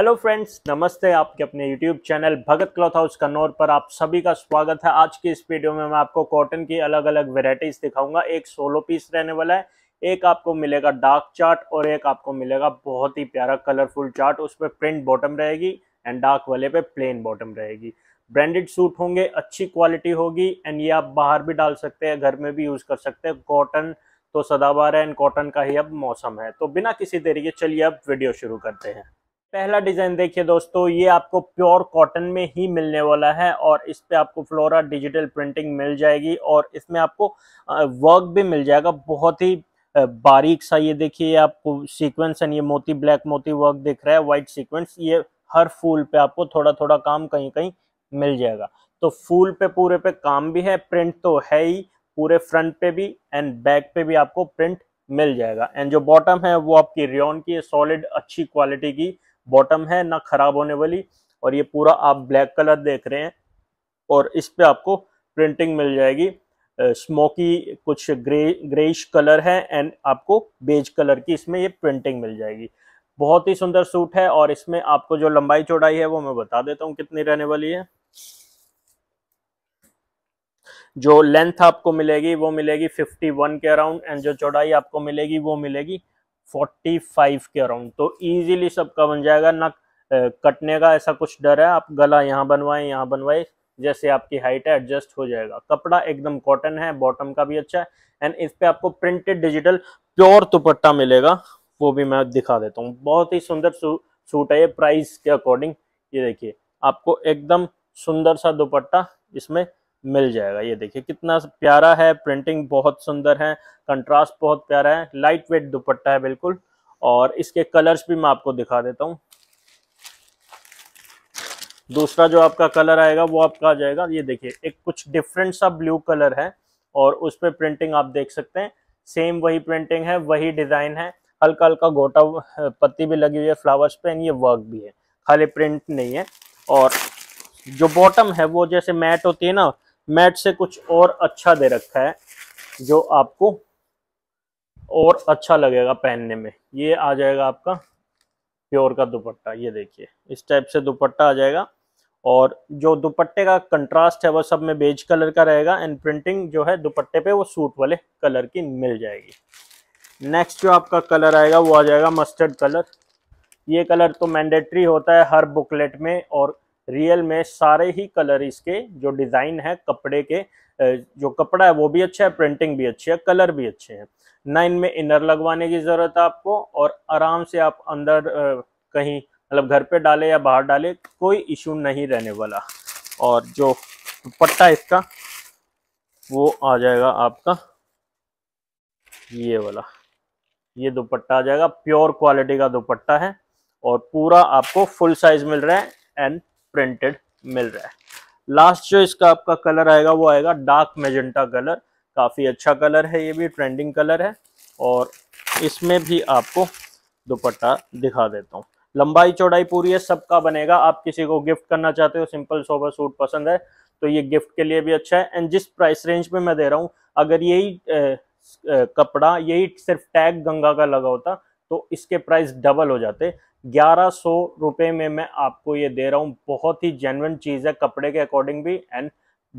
hello friends नमस्ते आपके अपने YouTube channel Bhagat cloth house कन्नौर पर आप सभी का स्वागत है आज की इस वीडियो में मैं आपको कॉटन की अलग अलग वेराइटीज दिखाऊंगा एक सोलो पीस रहने वाला है एक आपको मिलेगा डार्क चार्ट और एक आपको मिलेगा बहुत ही प्यारा कलरफुल चार्ट उस पर प्रिंट बॉटम रहेगी एंड डार्क वाले पे प्लेन बॉटम रहेगी ब्रांडेड सूट होंगे अच्छी क्वालिटी होगी एंड ये आप बाहर भी डाल सकते हैं घर में भी यूज़ कर सकते हैं कॉटन तो सदाबहार है एंड कॉटन का ही अब मौसम है तो बिना किसी तरीके चलिए अब वीडियो शुरू करते हैं पहला डिज़ाइन देखिए दोस्तों ये आपको प्योर कॉटन में ही मिलने वाला है और इस पे आपको फ्लोरा डिजिटल प्रिंटिंग मिल जाएगी और इसमें आपको वर्क भी मिल जाएगा बहुत ही बारीक सा ये देखिए आपको सीक्वेंस एंड ये मोती ब्लैक मोती वर्क दिख रहा है वाइट सीक्वेंस ये हर फूल पे आपको थोड़ा थोड़ा काम कहीं कहीं मिल जाएगा तो फूल पे पूरे पे काम भी है प्रिंट तो है ही पूरे फ्रंट पे भी एंड बैक पे भी आपको प्रिंट मिल जाएगा एंड जो बॉटम है वो आपकी रियोन की सॉलिड अच्छी क्वालिटी की बॉटम है ना खराब होने वाली और ये पूरा आप ब्लैक कलर देख रहे हैं और इस पर आपको प्रिंटिंग मिल जाएगी स्मोकी कुछ ग्रे ग्रेइश कलर है एंड आपको बेज कलर की इसमें ये प्रिंटिंग मिल जाएगी बहुत ही सुंदर सूट है और इसमें आपको जो लंबाई चौड़ाई है वो मैं बता देता हूँ कितनी रहने वाली है जो लेंथ आपको मिलेगी वो मिलेगी 51 के अराउंड एंड जो चौड़ाई आपको मिलेगी वो मिलेगी फोर्टी फाइव के अराउंड तो ईजिली सबका बन जाएगा ना कटने का ऐसा कुछ डर है आप गला यहाँ बनवाएं यहाँ बनवाएं जैसे आपकी हाइट है एडजस्ट हो जाएगा कपड़ा एकदम कॉटन है बॉटम का भी अच्छा है एंड इस पर आपको प्रिंटेड डिजिटल प्योर दुपट्टा मिलेगा वो भी मैं दिखा देता हूँ बहुत ही सुंदर सूट है ये प्राइस के अकॉर्डिंग ये देखिए आपको एकदम सुंदर सा दुपट्टा इसमें मिल जाएगा ये देखिए कितना प्यारा है प्रिंटिंग बहुत सुंदर है कंट्रास्ट बहुत प्यारा है लाइट वेट दुपट्टा है बिल्कुल और इसके कलर्स भी मैं आपको दिखा देता हूँ दूसरा जो आपका कलर आएगा वो आपका आ जाएगा ये देखिए एक कुछ डिफरेंट सा ब्लू कलर है और उस पर प्रिंटिंग आप देख सकते हैं सेम वही प्रिंटिंग है वही डिज़ाइन है हल्का हल्का गोटा पत्ती भी लगी हुई है फ्लावर्स पे एंड ये वर्क भी है खाली प्रिंट नहीं है और जो बॉटम है वो जैसे मैट होती है ना मैट से कुछ और अच्छा दे रखा है जो आपको और अच्छा लगेगा पहनने में ये आ जाएगा आपका प्योर का दुपट्टा ये देखिए इस टाइप से दुपट्टा आ जाएगा और जो दुपट्टे का कंट्रास्ट है वो सब में बेज कलर का रहेगा एंड प्रिंटिंग जो है दुपट्टे पे वो सूट वाले कलर की मिल जाएगी नेक्स्ट जो आपका कलर आएगा वो आ जाएगा मस्टर्ड कलर ये कलर तो मैंडेटरी होता है हर बुकलेट में और रियल में सारे ही कलर इसके जो डिज़ाइन है कपड़े के जो कपड़ा है वो भी अच्छा है प्रिंटिंग भी अच्छी है कलर भी अच्छे हैं ना इनमें इनर लगवाने की ज़रूरत है आपको और आराम से आप अंदर कहीं मतलब घर पे डाले या बाहर डाले कोई इशू नहीं रहने वाला और जो दुपट्टा इसका वो आ जाएगा आपका ये वाला ये दुपट्टा आ जाएगा प्योर क्वालिटी का दुपट्टा है और पूरा आपको फुल साइज मिल रहा है एंड प्रिंटेड मिल रहा है लास्ट जो इसका आपका कलर आएगा वो आएगा डार्क मेजेंटा कलर काफ़ी अच्छा कलर है ये भी ट्रेंडिंग कलर है और इसमें भी आपको दुपट्टा दिखा देता हूँ लंबाई चौड़ाई पूरी है सबका बनेगा आप किसी को गिफ्ट करना चाहते हो सिंपल सोबर सूट पसंद है तो ये गिफ्ट के लिए भी अच्छा है एंड जिस प्राइस रेंज में मैं दे रहा हूँ अगर यही कपड़ा यही सिर्फ टैग गंगा का लगा होता तो इसके प्राइस डबल हो जाते ग्यारह सौ रुपये में मैं आपको ये दे रहा हूँ बहुत ही जेनवन चीज़ है कपड़े के अकॉर्डिंग भी एंड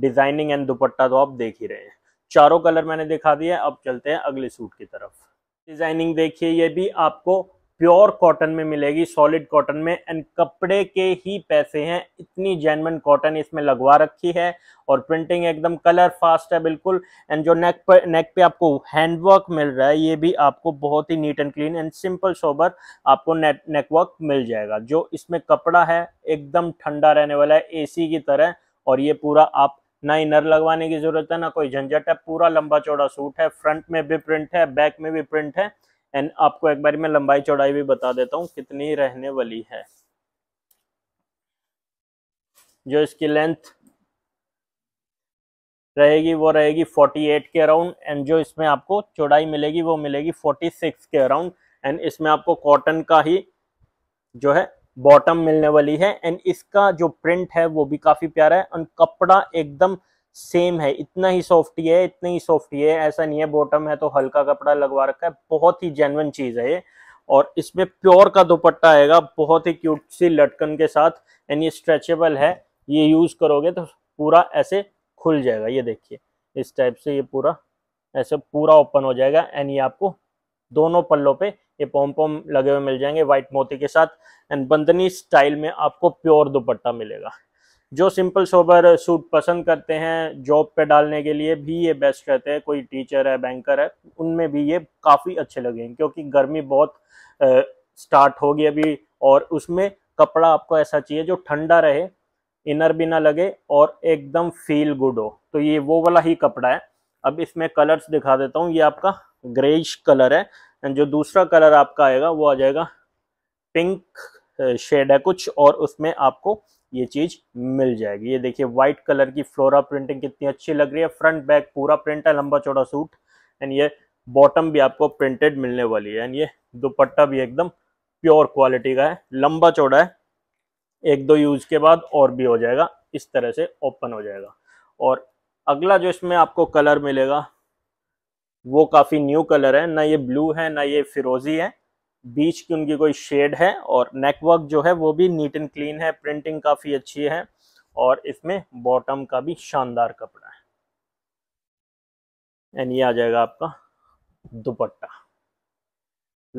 डिज़ाइनिंग एंड दुपट्टा तो आप देख ही रहे हैं चारों कलर मैंने दिखा दिया अब चलते हैं अगले सूट की तरफ डिज़ाइनिंग देखिए ये भी आपको प्योर कॉटन में मिलेगी सॉलिड कॉटन में एंड कपड़े के ही पैसे हैं इतनी जेनवन कॉटन इसमें लगवा रखी है और प्रिंटिंग एकदम कलर फास्ट है बिल्कुल एंड जो नेक पर नेक पे आपको हैंडवर्क मिल रहा है ये भी आपको बहुत ही neat and clean and simple sober आपको नेट नेकवर्क मिल जाएगा जो इसमें कपड़ा है एकदम ठंडा रहने वाला है सी की तरह और ये पूरा आप ना इनर लगवाने की जरूरत है ना कोई झंझट है पूरा लंबा चौड़ा सूट है फ्रंट में भी प्रिंट है बैक में भी प्रिंट है एंड आपको एक बार मैं लंबाई चौड़ाई भी बता देता हूँ कितनी रहने वाली है जो इसकी लेंथ रहेगी वो रहेगी 48 के अराउंड एंड जो इसमें आपको चौड़ाई मिलेगी वो मिलेगी 46 के अराउंड एंड इसमें आपको कॉटन का ही जो है बॉटम मिलने वाली है एंड इसका जो प्रिंट है वो भी काफ़ी प्यारा है एंड कपड़ा एकदम सेम है इतना ही सॉफ्टी है इतना ही सॉफ्टी है ऐसा नहीं है बॉटम है तो हल्का कपड़ा लगवा रखा है बहुत ही जेनवन चीज़ है ये और इसमें प्योर का दुपट्टा आएगा बहुत ही क्यूट सी लटकन के साथ एंड ये स्ट्रेचेबल है ये यूज़ करोगे तो पूरा ऐसे खुल जाएगा ये देखिए इस टाइप से ये पूरा ऐसे पूरा ओपन हो जाएगा एंड ये आपको दोनों पल्लों पे ये पोम पोम लगे हुए मिल जाएंगे व्हाइट मोती के साथ एंड बंदनी स्टाइल में आपको प्योर दुपट्टा मिलेगा जो सिंपल सोबर सूट पसंद करते हैं जॉब पे डालने के लिए भी ये बेस्ट रहते हैं कोई टीचर है बैंकर है उनमें भी ये काफ़ी अच्छे लगेंगे क्योंकि गर्मी बहुत आ, स्टार्ट होगी अभी और उसमें कपड़ा आपको ऐसा चाहिए जो ठंडा रहे इनर भी ना लगे और एकदम फील गुड हो तो ये वो वाला ही कपड़ा है अब इसमें कलर्स दिखा देता हूँ ये आपका ग्रेइश कलर है एंड जो दूसरा कलर आपका आएगा वो आ जाएगा पिंक शेड है कुछ और उसमें आपको ये चीज़ मिल जाएगी ये देखिए व्हाइट कलर की फ्लोरा प्रिंटिंग कितनी अच्छी लग रही है फ्रंट बैक पूरा प्रिंट है लंबा चौड़ा सूट एंड ये बॉटम भी आपको प्रिंटेड मिलने वाली है एंड ये दुपट्टा भी एकदम प्योर क्वालिटी का है लंबा चौड़ा है एक दो यूज के बाद और भी हो जाएगा इस तरह से ओपन हो जाएगा और अगला जो इसमें आपको कलर मिलेगा वो काफ़ी न्यू कलर है ना ये ब्लू है ना ये फिरोजी है बीच की उनकी कोई शेड है और नेकवर्क जो है वो भी नीट एंड क्लीन है प्रिंटिंग काफ़ी अच्छी है और इसमें बॉटम का भी शानदार कपड़ा है एंड ये आ जाएगा आपका दुपट्टा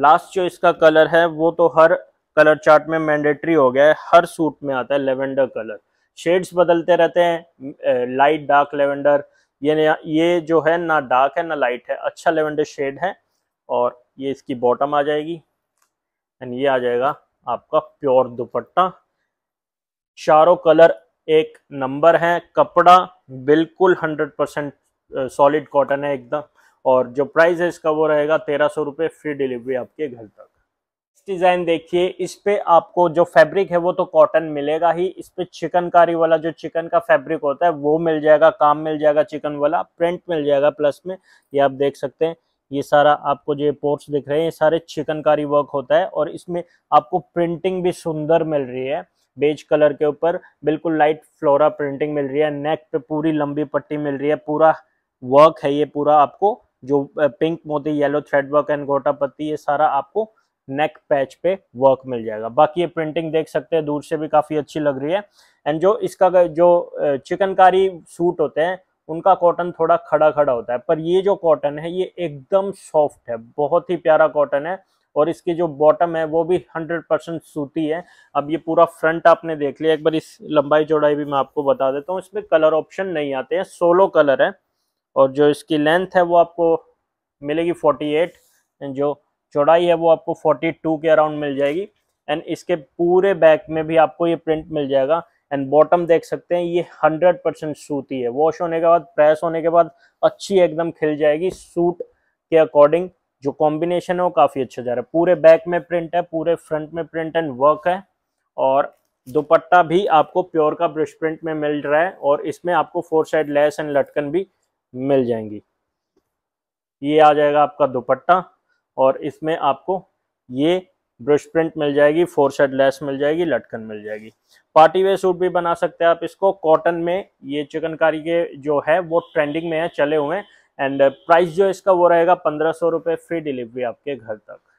लास्ट जो इसका कलर है वो तो हर कलर चार्ट में मैंडेटरी हो गया है हर सूट में आता है लेवेंडर कलर शेड्स बदलते रहते हैं लाइट डार्क लेवेंडर ये ये जो है ना डार्क है ना लाइट है अच्छा लेवेंडर शेड है और ये इसकी बॉटम आ जाएगी एंड ये आ जाएगा आपका प्योर दुपट्टा चारों कलर एक नंबर है कपड़ा बिल्कुल हंड्रेड परसेंट सॉलिड कॉटन है एकदम और जो प्राइस है इसका वो रहेगा तेरह सौ रुपये फ्री डिलीवरी आपके घर तक डिजाइन देखिए इस पर आपको जो फैब्रिक है वो तो कॉटन मिलेगा ही इस पर चिकनकारी वाला जो चिकन का फैब्रिक होता है वो मिल जाएगा काम मिल जाएगा चिकन वाला प्रिंट मिल जाएगा प्लस में ये आप देख सकते हैं ये सारा आपको जो पोर्ट्स दिख रहे हैं ये सारे चिकनकारी वर्क होता है और इसमें आपको प्रिंटिंग भी सुंदर मिल रही है बेज कलर के ऊपर बिल्कुल लाइट फ्लोरा प्रिंटिंग मिल रही है नेक पे पूरी लंबी पट्टी मिल रही है पूरा वर्क है ये पूरा आपको जो पिंक मोती येलो थ्रेड वर्क एंड गोटा पत्ती ये सारा आपको नेक पैच पे वर्क मिल जाएगा बाकी ये प्रिंटिंग देख सकते हैं दूर से भी काफ़ी अच्छी लग रही है एंड जो इसका जो चिकनकारी सूट होते हैं उनका कॉटन थोड़ा खड़ा खड़ा होता है पर ये जो कॉटन है ये एकदम सॉफ्ट है बहुत ही प्यारा कॉटन है और इसकी जो बॉटम है वो भी 100 परसेंट सूती है अब ये पूरा फ्रंट आपने देख लिया एक बार इस लंबाई चौड़ाई भी मैं आपको बता देता हूँ इसमें कलर ऑप्शन नहीं आते हैं सोलो कलर है और जो इसकी लेंथ है वो आपको मिलेगी 48 एंड जो चौड़ाई है वो आपको 42 के अराउंड मिल जाएगी एंड इसके पूरे बैक में भी आपको ये प्रिंट मिल जाएगा एंड बॉटम देख सकते हैं ये 100 परसेंट सूती है वॉश होने के बाद प्रेस होने के बाद अच्छी एकदम खिल जाएगी सूट के अकॉर्डिंग जो कॉम्बिनेशन है वो काफ़ी अच्छा जा रहा है पूरे बैक में प्रिंट है पूरे फ्रंट में प्रिंट एंड वर्क है और दुपट्टा भी आपको प्योर का ब्रश प्रिंट में मिल रहा है और इसमें आपको फोर साइड लेस एंड लटकन भी मिल जाएंगी ये आ जाएगा आपका दुपट्टा और इसमें आपको ये ब्रश प्रिंट मिल जाएगी फोर शेड लेस मिल जाएगी लटकन मिल जाएगी पार्टी वेयर सूट भी बना सकते हैं आप इसको कॉटन में ये चिकनकारी के जो है वो ट्रेंडिंग में है चले हुए एंड प्राइस जो इसका वो रहेगा पंद्रह सौ रुपये फ्री डिलीवरी आपके घर तक